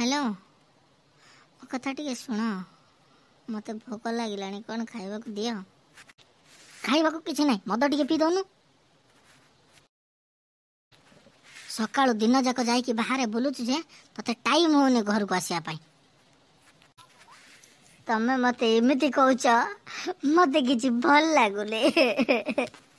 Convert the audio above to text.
hello ମୋ କଥା ଟିକେ ଶୁଣ ମୋତେ ଭୋକ ଲାଗିଲାଣି କ'ଣ ଖାଇବାକୁ ଦିଅ ଖାଇବାକୁ କିଛି ନାହିଁ ମଦ ଟିକେ ପିଇ ଦେଉନୁ ସକାଳୁ ଯାକ ଯାଇକି ବାହାରେ ବୁଲୁଛୁ ଯେ ତତେ ଟାଇମ୍ ହେଉନି ଘରକୁ ଆସିବା ପାଇଁ ତମେ ମୋତେ ଏମିତି କହୁଛ ମୋତେ କିଛି ଭଲ ଲାଗୁନି